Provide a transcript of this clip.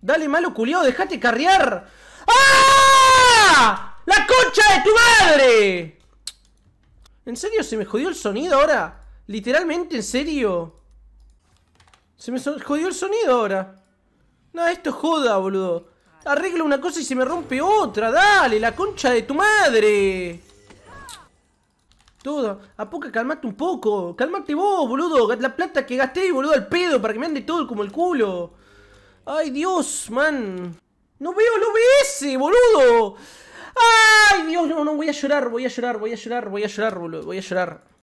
Dale, malo culiado, dejate carrear. ¡Ah! ¡La concha de tu madre! ¿En serio? ¿Se me jodió el sonido ahora? Literalmente, ¿en serio? Se me jodió el sonido ahora. No, esto joda, boludo. Arregla una cosa y se me rompe otra. Dale, la concha de tu madre. Todo. A poco calmate un poco. Calmate vos, boludo. La plata que gasté, boludo, al pedo para que me ande todo como el culo. ¡Ay, Dios, man! ¡No veo el OBS, boludo! ¡Ay, Dios! No, no, voy a llorar, voy a llorar, voy a llorar, voy a llorar, boludo, voy a llorar.